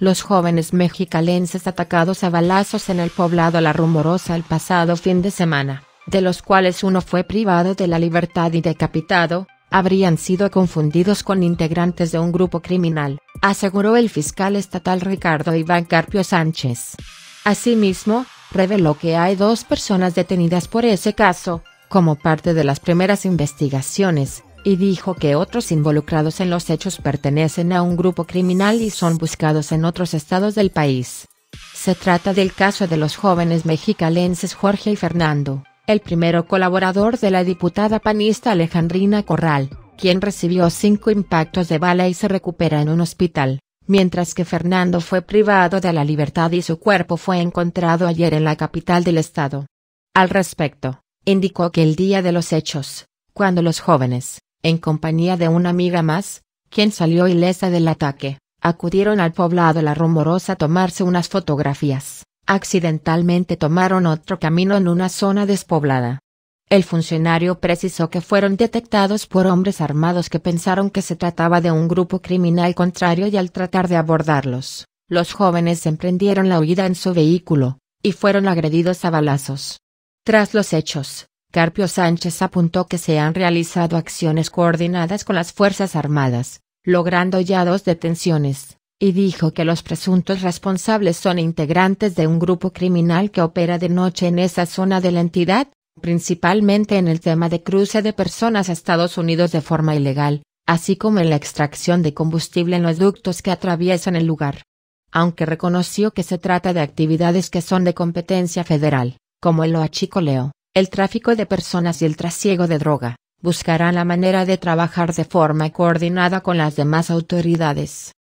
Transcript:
Los jóvenes mexicalenses atacados a balazos en el poblado La Rumorosa el pasado fin de semana, de los cuales uno fue privado de la libertad y decapitado, habrían sido confundidos con integrantes de un grupo criminal, aseguró el fiscal estatal Ricardo Iván Carpio Sánchez. Asimismo, reveló que hay dos personas detenidas por ese caso, como parte de las primeras investigaciones, y dijo que otros involucrados en los hechos pertenecen a un grupo criminal y son buscados en otros estados del país. Se trata del caso de los jóvenes mexicalenses Jorge y Fernando, el primero colaborador de la diputada panista Alejandrina Corral, quien recibió cinco impactos de bala y se recupera en un hospital, mientras que Fernando fue privado de la libertad y su cuerpo fue encontrado ayer en la capital del estado. Al respecto, indicó que el día de los hechos, cuando los jóvenes, en compañía de una amiga más, quien salió ilesa del ataque, acudieron al poblado La Rumorosa a tomarse unas fotografías. Accidentalmente tomaron otro camino en una zona despoblada. El funcionario precisó que fueron detectados por hombres armados que pensaron que se trataba de un grupo criminal contrario y al tratar de abordarlos, los jóvenes emprendieron la huida en su vehículo, y fueron agredidos a balazos. Tras los hechos, Carpio Sánchez apuntó que se han realizado acciones coordinadas con las Fuerzas Armadas, logrando ya dos detenciones, y dijo que los presuntos responsables son integrantes de un grupo criminal que opera de noche en esa zona de la entidad, principalmente en el tema de cruce de personas a Estados Unidos de forma ilegal, así como en la extracción de combustible en los ductos que atraviesan el lugar. Aunque reconoció que se trata de actividades que son de competencia federal, como el loachicoleo el tráfico de personas y el trasiego de droga, buscarán la manera de trabajar de forma coordinada con las demás autoridades,